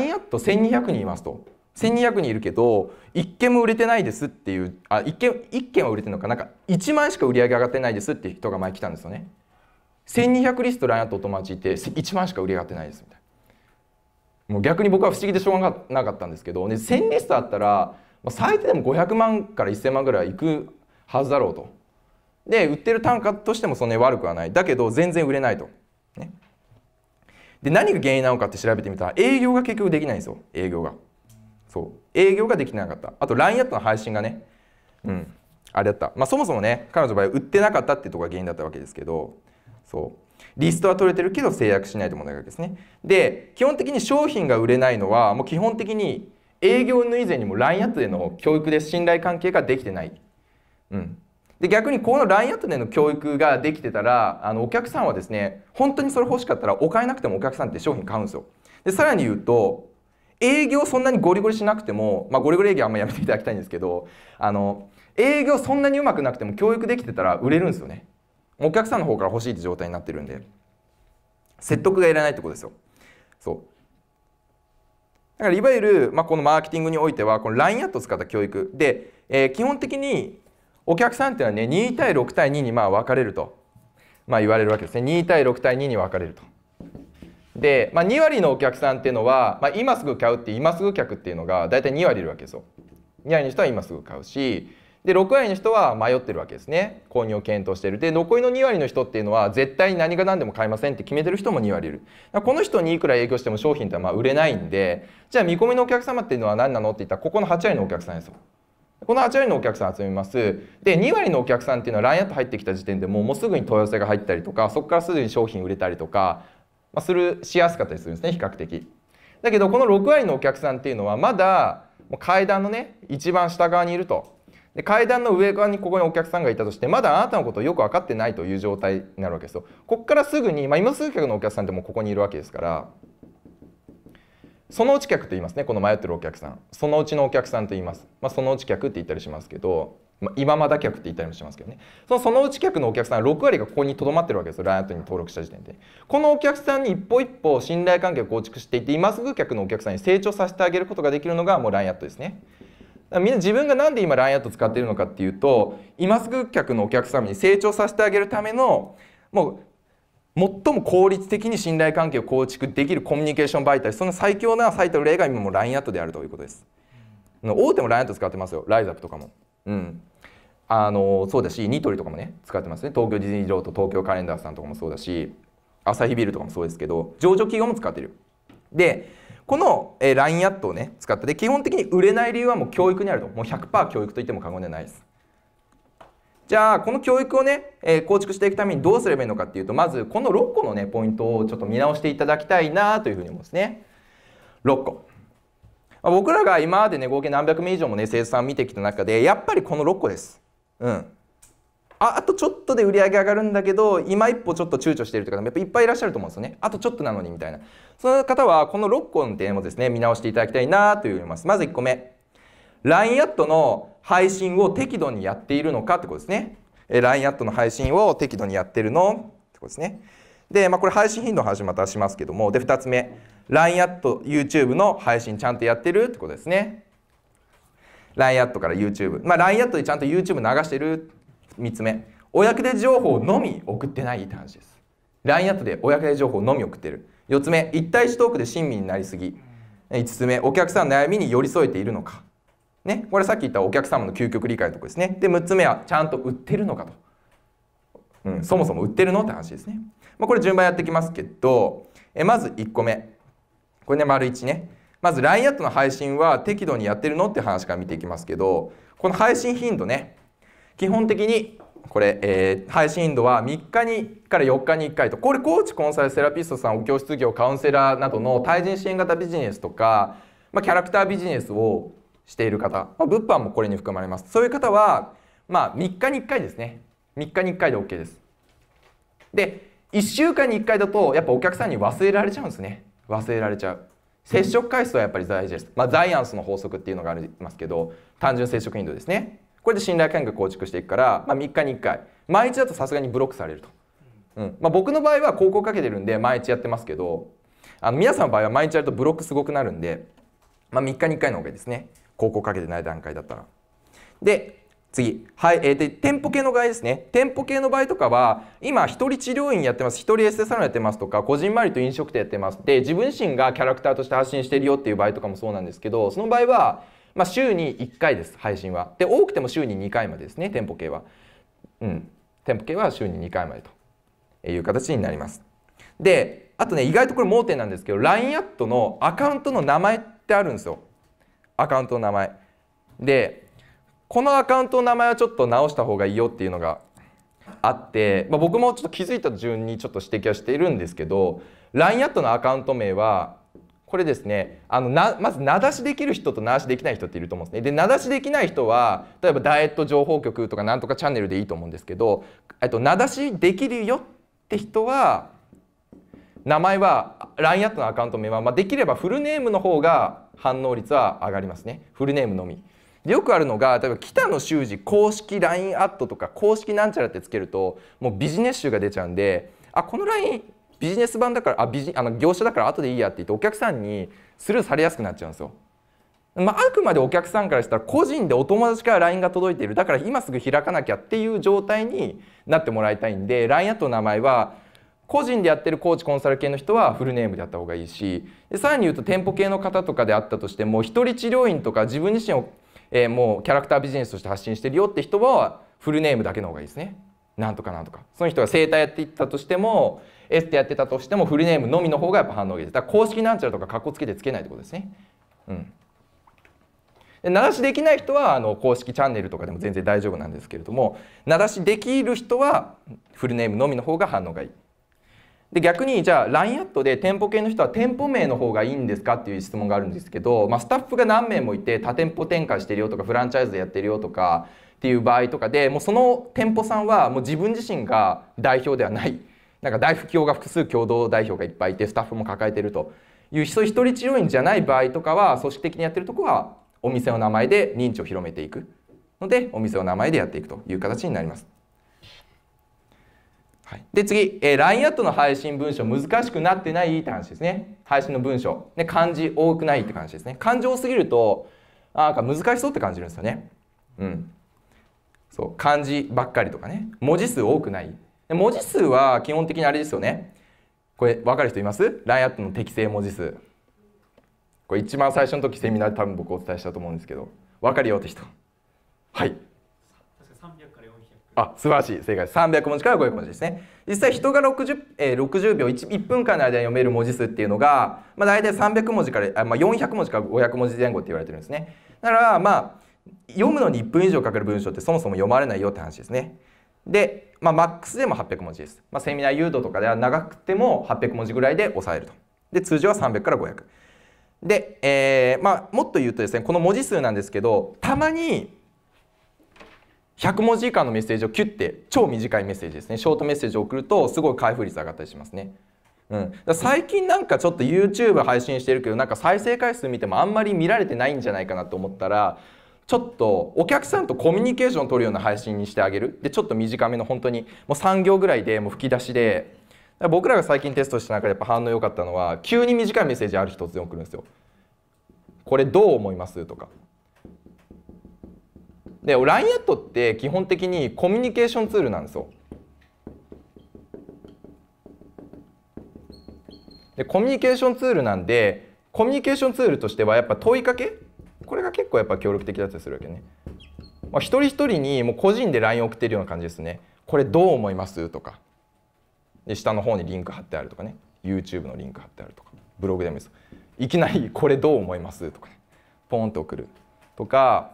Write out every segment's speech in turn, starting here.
ンアット1200人いますと。1200人いるけど1件も売れてないですっていうあ1件 ,1 件は売れてるのかなんか1万しか売り上げ上がってないですっていう人が前来たんですよね1200リストラインアットお友達いて1万しか売り上がってないですみたいなもう逆に僕は不思議でしょうがなかったんですけど、ね、1000リストあったら最低でも500万から1000万ぐらいいくはずだろうとで売ってる単価としてもそんなに悪くはないだけど全然売れないとねで何が原因なのかって調べてみたら営業が結局できないんですよ営業がそう営業ができなかったあと LINE アットの配信がねうんあれだった、まあ、そもそもね彼女の場合売ってなかったっていうところが原因だったわけですけどそうリストは取れてるけど制約しないと問題があるわけですねで基本的に商品が売れないのはもう基本的に営業の以前にも LINE アットでの教育で信頼関係ができてない、うん、で逆にこのラインアットでの教育ができてたらあのお客さんはですね本当にそれ欲しかったらお買えなくてもお客さんって商品買うんですよでさらに言うと営業そんなにゴリゴリしなくても、まあ、ゴリゴリ営業あんまやめていただきたいんですけどあの営業そんなにうまくなくても教育できてたら売れるんですよねお客さんの方から欲しいって状態になってるんで説得がいらないってことですよそうだからいわゆる、まあ、このマーケティングにおいてはこの LINE アットを使った教育で、えー、基本的にお客さんっていうのはね2対6対2にまあ分かれると、まあ、言われるわけですね2対6対2に分かれると。で、まあ、2割のお客さんっていうのは、まあ、今すぐ買うって今すぐ客っていうのが大体2割いるわけですよ。2割の人は今すぐ買うしで6割の人は迷ってるわけですね購入を検討してるで残りの2割の人っていうのは絶対に何が何でも買いませんって決めてる人も2割いるこの人にいくら営業しても商品ってまあ売れないんでじゃあ見込みのお客様っていうのは何なのって言ったらここの8割のお客さんですよこの8割のお客さん集めます。で、2割のお客さんっていうのはラインアップ入ってきた時点でもうもうすぐに問い合わせが入ったりとか、そこからすぐに商品売れたりとか、まあ、する、しやすかったりするんですね、比較的。だけど、この6割のお客さんっていうのはまだもう階段のね、一番下側にいると。で階段の上側にここにお客さんがいたとしてまだあなたのことをよく分かってないという状態になるわけですよ。ここからすぐに、まあ、今すぐ客のお客さんってもうここにいるわけですからそのうち客と言いますねこの迷ってるお客さんそのうちのお客さんと言います、まあ、そのうち客って言ったりしますけど、まあ、今まだ客って言ったりもしますけどねそのそのうち客のお客さん6割がここにとどまってるわけですよライアットに登録した時点でこのお客さんに一歩一歩信頼関係を構築していって今すぐ客のお客さんに成長させてあげることができるのがもうライアットですねみんな自分が何で今ラインアット使っているのかっていうと今すぐ客のお客様に成長させてあげるためのもう最も効率的に信頼関係を構築できるコミュニケーション媒体その最強な最たる例が今も LINE アットであるということです、うん、大手も LINE アット使ってますよライザップとかもうんあのそうだしニトリとかもね使ってますね東京ディズニーリゾート東京カレンダーさんとかもそうだしアサヒビルとかもそうですけど上場企業も使ってるでこの LINE アットをね使ってで基本的に売れない理由はもう教育にあるともう100%教育と言っても過言ではないですじゃあこの教育をね、えー、構築していくためにどうすればいいのかっていうとまずこの6個のねポイントをちょっと見直していただきたいなというふうに思うんですね。6個僕らが今までね合計何百名以上もね生産見てきた中でやっぱりこの6個です。うん、ああとちょっとで売り上げ上がるんだけど今一歩ちょっと躊躇してるい方もやっぱいっぱいいらっしゃると思うんですよねあとちょっとなのにみたいなその方はこの6個の点をですね見直していただきたいなというふうに思いますまず1個目 LINE アットの配信を適度にやっているのかってことですね。え LINE アットの配信を適度にやってるのってことですね。で、まあ、これ配信頻度の話またしますけども、で、2つ目、LINE アット YouTube の配信ちゃんとやってるってことですね。LINE アットから YouTube。まあ、LINE アットでちゃんと YouTube 流してる。3つ目、お役で情報のみ送ってないって話です。LINE アットでお役で情報のみ送ってる。4つ目、一対一トークで親身になりすぎ。5つ目、お客さんの悩みに寄り添えているのか。ね、これさっき言ったお客様の究極理解のとこですね。で、6つ目はちゃんと売ってるのかと。うん、そもそも売ってるのって話ですね。まあ、これ順番やっていきますけど、えまず1個目。これね、丸1ね。まず LINE アットの配信は適度にやってるのって話から見ていきますけど、この配信頻度ね、基本的にこれ、えー、配信頻度は3日にから4日に1回とこれコーチコンサルセラピストさんお教室業カウンセラーなどの対人支援型ビジネスとか、まあ、キャラクタービジネスをしている方、まあ、物販もこれに含まれますそういう方は、まあ、3日に1回ですね3日に1回で OK ですで1週間に1回だとやっぱお客さんに忘れられちゃうんですね忘れられちゃう接触回数はやっぱり大事です、まあ、ザイアンスの法則っていうのがありますけど単純接触頻度ですねこれで信頼関係構築していくから、まあ、3日に1回毎日だとさすがにブロックされると、うんまあ、僕の場合は広告かけてるんで毎日やってますけどあの皆さんの場合は毎日やるとブロックすごくなるんで、まあ、3日に1回の方がいいですね高校かけてない段階だったら。で次、はいえー、で店舗系の場合ですね店舗系の場合とかは今一人治療院やってます一人エステサロンやってますとか個人まりと飲食店やってますで自分自身がキャラクターとして発信してるよっていう場合とかもそうなんですけどその場合は、まあ、週に1回です配信はで多くても週に2回までですね店舗系はうん店舗系は週に2回までという形になりますであとね意外とこれ盲点なんですけど LINE アットのアカウントの名前ってあるんですよアカウントの名前でこのアカウントの名前はちょっと直した方がいいよっていうのがあって、まあ、僕もちょっと気づいた順にちょっと指摘はしているんですけど LINE アットのアカウント名はこれですねあのなまず名指しできる人と名出しできない人っていると思うんですねで名指しできない人は例えばダイエット情報局とかなんとかチャンネルでいいと思うんですけどと名指しできるよって人は名前は LINE アットのアカウント名は、まあ、できればフルネームの方が反応率は上がりますねフルネームのみよくあるのが例えば北野修二公式 LINE アットとか公式なんちゃらってつけるともうビジネス集が出ちゃうんであこの LINE ビジネス版だからあビジあの業者だから後でいいやって言ってお客さんにスルーされやすくなっちゃうんですよ。まあ、あくまでお客さんからしたら個人でお友達から LINE が届いているだから今すぐ開かなきゃっていう状態になってもらいたいんで LINE アットの名前は個人でやってるコーチコンサル系の人はフルネームでやった方がいいしさらに言うと店舗系の方とかであったとしても一人治療院とか自分自身を、えー、もうキャラクタービジネスとして発信してるよって人はフルネームだけの方がいいですね。なんとかなんとかその人が生体やっていったとしてもエステやってたとしてもフルネームのみの方がやっぱ反応がいいですだから公式なんちゃらとかかっこつけてつけないってことですねうんで名指しできない人はあの公式チャンネルとかでも全然大丈夫なんですけれども名指しできる人はフルネームのみの方が反応がいいで逆にじゃあ LINE アットで店舗系の人は店舗名の方がいいんですかっていう質問があるんですけど、まあ、スタッフが何名もいて多店舗展開してるよとかフランチャイズでやってるよとかっていう場合とかでもうその店舗さんはもう自分自身が代表ではないなんか大不況が複数共同代表がいっぱいいてスタッフも抱えてるというそういう一人治療院じゃない場合とかは組織的にやってるとこはお店の名前で認知を広めていくのでお店の名前でやっていくという形になります。はい、で次、えー、LINE アットの配信文章難しくなってないって話ですね配信の文章で漢字多くないって感じですね漢字多すぎるとなんか難しそうって感じるんですよねうんそう漢字ばっかりとかね文字数多くない文字数は基本的にあれですよねこれ分かる人います ?LINE アットの適正文字数これ一番最初の時セミナーで多分僕お伝えしたと思うんですけど分かるよって人はいあ素晴らしい正解300文字から500文字ですね実際人が 60,、えー、60秒 1, 1分間の間に読める文字数っていうのが、まあ、大体300文字からあ、まあ、400文字から500文字前後って言われてるんですねだからまあ読むのに1分以上かかる文章ってそもそも読まれないよって話ですねで、まあ、マックスでも800文字です、まあ、セミナー誘導とかでは長くても800文字ぐらいで抑えるとで通常は300から500で、えーまあ、もっと言うとですねこの文字数なんですけどたまに100文字以下のメッセージをキュッて超短いメッセージですねショートメッセージを送るとすごい開封率上がったりしますね。うん、最近なんかちょっと YouTube 配信してるけどなんか再生回数見てもあんまり見られてないんじゃないかなと思ったらちょっとお客さんとコミュニケーションを取るような配信にしてあげるでちょっと短めの本当にもう3行ぐらいでもう吹き出しで僕らが最近テストした中でやっぱ反応良かったのは急に短いメッセージある日突然送るんですよ。これどう思いますとかで LINE アットって基本的にコミュニケーションツールなんですよ。でコミュニケーションツールなんでコミュニケーションツールとしてはやっぱ問いかけこれが結構やっぱ協力的だったりするわけね。まあ、一人一人にもう個人で LINE 送ってるような感じですね。これどう思いますとかで下の方にリンク貼ってあるとかね YouTube のリンク貼ってあるとかブログでもいいですいきなり「これどう思います?」とかねポンと送るとか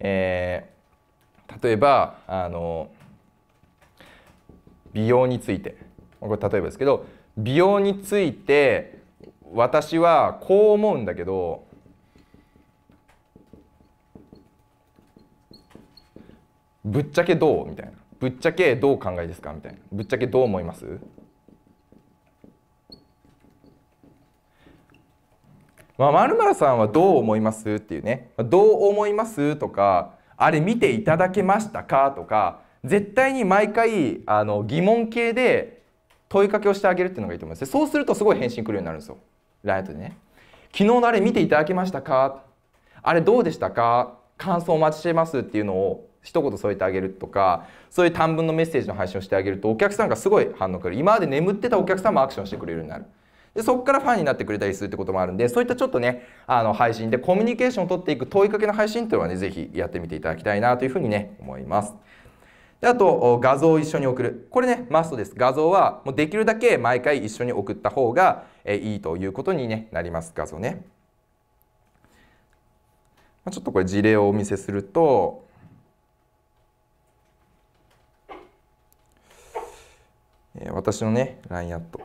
えー、例えばあの美容についてこれ例えばですけど美容について私はこう思うんだけどぶっちゃけどうみたいなぶっちゃけどう考えですかみたいなぶっちゃけどう思いますまる、あ、さんはどう思いますっていうね、どう思いますとか、あれ見ていただけましたかとか、絶対に毎回あの疑問系で問いかけをしてあげるっていうのがいいと思います。そうするとすごい返信来るようになるんですよ。ライトでね。昨日のあれ見ていただけましたかあれどうでしたか感想お待ちしてますっていうのを一言添えてあげるとかそういう短文のメッセージの配信をしてあげるとお客さんがすごい反応くる今まで眠ってたお客さんもアクションしてくれるようになるでそこからファンになってくれたりするってこともあるんでそういったちょっとねあの配信でコミュニケーションを取っていく問いかけの配信っていうのはね是非やってみていただきたいなというふうにね思います。であと画像を一緒に送るこれねマストです画像はもうできるだけ毎回一緒に送った方がいいということに、ね、なります画像ねちょっとこれ事例をお見せすると私のね LINE アット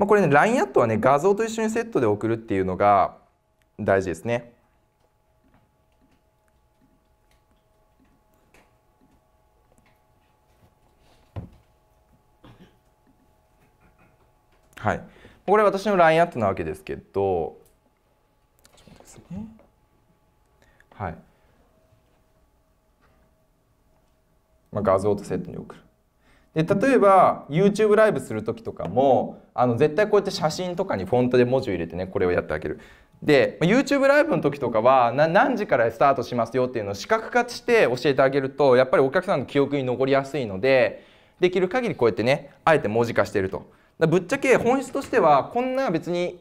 まあ、これね LINE アットはね画像と一緒にセットで送るっていうのが大事ですね。はい、これ私の LINE アットなわけですけど、ね、はいまあ、画像とセットに送る。で例えば YouTube ライブする時とかもあの絶対こうやって写真とかにフォントで文字を入れてねこれをやってあげる。で YouTube ライブの時とかは何時からスタートしますよっていうのを視覚化して教えてあげるとやっぱりお客さんの記憶に残りやすいのでできる限りこうやってねあえて文字化してると。ぶっちゃけ本質としてはこんな別に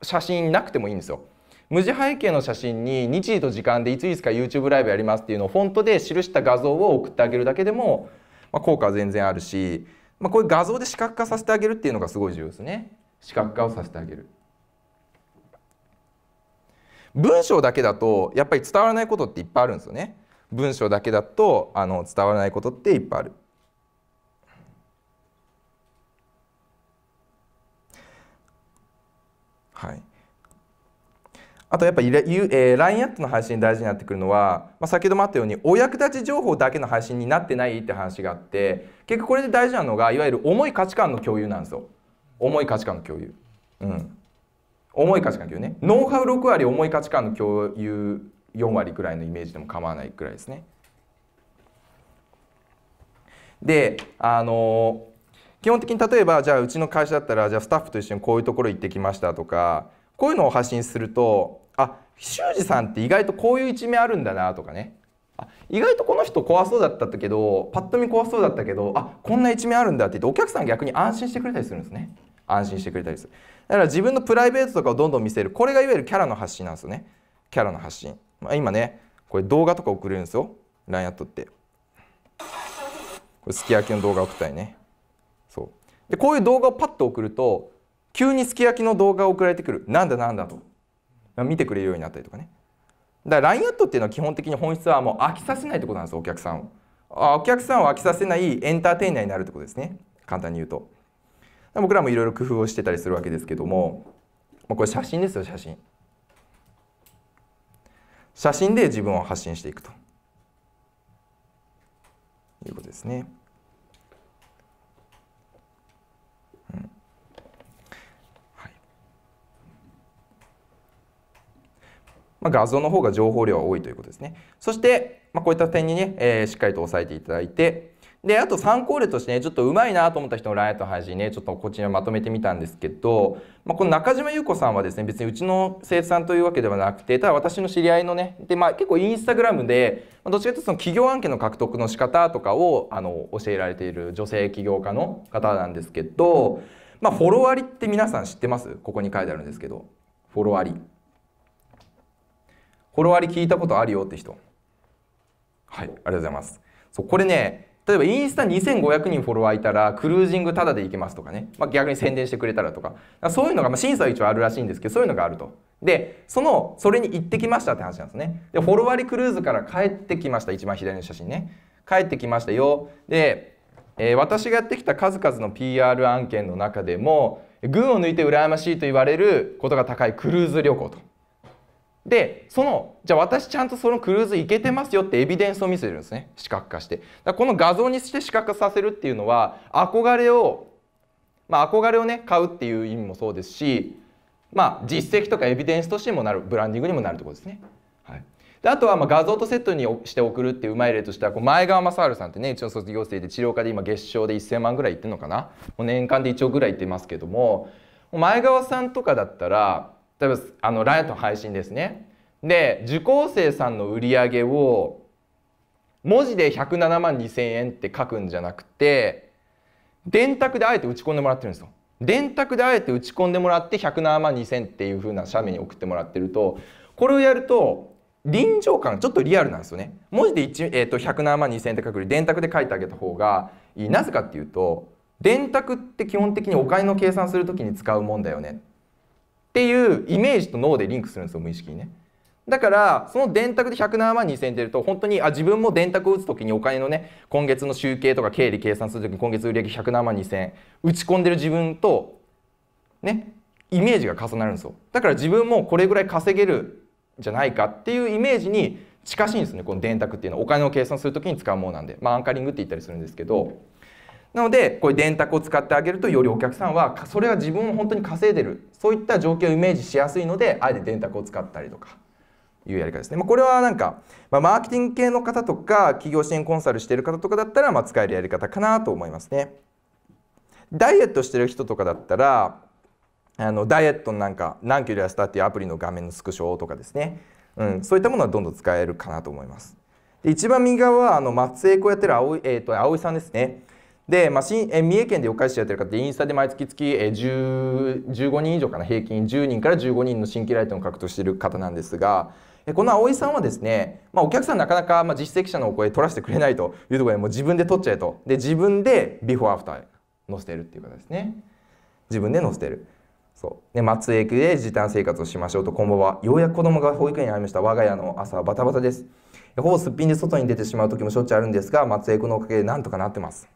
写真なくてもいいんですよ。無地背景の写真に日時と時間でいついつか YouTube ライブやりますっていうのをフォントで記した画像を送ってあげるだけでもまあ、効果は全然あるし、まあ、こういう画像で視覚化させてあげるっていうのがすごい重要ですね。視覚化をさせてあげる。文章だけだとやっぱり伝わらないことっていっぱいあるんですよね。文章だけだとあの伝わらないことっていっぱいある。はい。あとやっぱり、えー、LINE アットの配信大事になってくるのは、まあ、先ほどもあったようにお役立ち情報だけの配信になってないって話があって結局これで大事なのがいわゆる重い価値観の共有なんですよ重い価値観の共有うん重い価値観の共有ねノウハウ6割重い価値観の共有4割くらいのイメージでも構わないくらいですねであのー、基本的に例えばじゃあうちの会社だったらじゃあスタッフと一緒にこういうところ行ってきましたとかこういうのを発信するとあ修二さんって意外とこういう一面あるんだなとかねあ意外とこの人怖そうだったけどパッと見怖そうだったけどあこんな一面あるんだって言ってお客さん逆に安心してくれたりするんですね安心してくれたりするだから自分のプライベートとかをどんどん見せるこれがいわゆるキャラの発信なんですよねキャラの発信、まあ、今ねこれ動画とか送れるんですよ LINE アットってこれすき焼きの動画送ったりねそうでこういう動画をパッと送ると急にすき焼きの動画を送られてくるなんだなんだと見てくれるようになったりとかねだから LINE アットっていうのは基本的に本質はもう飽きさせないってことなんですお客さんをあお客さんを飽きさせないエンターテイナーになるってことですね簡単に言うと僕らもいろいろ工夫をしてたりするわけですけども、これ写真ですよ写真写真で自分を発信していくということですね。まあ、画像の方が情報量は多いということですね。そして、まあ、こういった点にね、えー、しっかりと押さえていただいて、で、あと参考例としてね、ちょっとうまいなと思った人のライト配信ね、ちょっとこちらまとめてみたんですけど、まあ、この中島優子さんはですね、別にうちの生産というわけではなくて、ただ私の知り合いのね、で、まあ結構インスタグラムで、どっちかというとその企業案件の獲得の仕方とかを、あの、教えられている女性起業家の方なんですけど、まあフォロワリって皆さん知ってますここに書いてあるんですけど、フォロワリ。フォロワー聞いたことあるよって人はいありがとうございますそうこれね例えばインスタ2500人フォロワーいたらクルージングタダで行けますとかね、まあ、逆に宣伝してくれたらとかそういうのが、まあ、審査は一応あるらしいんですけどそういうのがあるとでそのそれに行ってきましたって話なんですねでフォロワークルーズから帰ってきました一番左の写真ね帰ってきましたよで、えー、私がやってきた数々の PR 案件の中でも群を抜いて羨ましいと言われることが高いクルーズ旅行とでそのじゃあ私ちゃんとそのクルーズ行けてますよってエビデンスを見せるんですね視覚化してだこの画像にして視覚化させるっていうのは憧れをまあ憧れをね買うっていう意味もそうですしまあ実績とかエビデンスとしてもなるブランディングにもなるところですね。はいであとはまあ画像とセットにして送るっていううまい例としてはこう前川雅治さんってねうちの卒業生で治療科で今月賞で1,000万ぐらいいってるのかなもう年間で1億ぐらいいってますけども前川さんとかだったら例えばあのライト配信ですねで受講生さんの売り上げを文字で107万2,000円って書くんじゃなくて電卓であえて打ち込んでもらってるんですよ。電卓であえて打ち込んでもらって107万2,000っていう風な斜面に送ってもらってるとこれをやると臨場感ちょっとリアルなんですよね。文字で1、えー、と107万2,000って書くより電卓で書いてあげた方がいいなぜかっていうと電卓って基本的にお金の計算する時に使うもんだよねっていうイメージと脳でリンクするんですよ無意識にね。だからその電卓で107万2000円出ると本当にあ自分も電卓を打つ時にお金のね今月の集計とか経理計算する時に今月売上107万2000円打ち込んでる自分とねイメージが重なるんですよだから自分もこれぐらい稼げるじゃないかっていうイメージに近しいんですねこの電卓っていうのはお金を計算する時に使うものなんでまあアンカリングって言ったりするんですけど。なのでこういう電卓を使ってあげるとよりお客さんはそれは自分を本当に稼いでるそういった状況をイメージしやすいのであえて電卓を使ったりとかいうやり方ですね。まあ、これはなんか、まあ、マーケティング系の方とか企業支援コンサルしてる方とかだったらまあ使えるやり方かなと思いますね。ダイエットしてる人とかだったらあのダイエットのなんか何キロ痩せたっていうアプリの画面のスクショとかですね、うん、そういったものはどんどん使えるかなと思います。で一番右側はあの松江子やってる青い,、えーと、さんですねで、まあ、新え三重県で四日市やってる方ってインスタで毎月月え15人以上かな平均10人から15人の新規ライトを獲得している方なんですがこの葵さんはですね、まあ、お客さんなかなか、まあ、実績者のお声取らせてくれないというところでもう自分で取っちゃえとで自分でビフォーアフター載せてるっていう方ですね自分で載せてるそうで松江区で時短生活をしましょうとこんばんはようやく子供が保育園に会いました我が家の朝はバタバタですほぼすっぴんで外に出てしまう時もしょっちゅうあるんですが松江区のおかげでなんとかなってます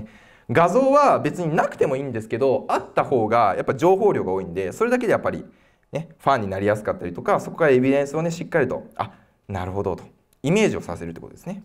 ね、画像は別になくてもいいんですけどあった方がやっぱ情報量が多いんでそれだけでやっぱり、ね、ファンになりやすかったりとかそこからエビデンスをねしっかりとあなるほどとイメージをさせるってことですね。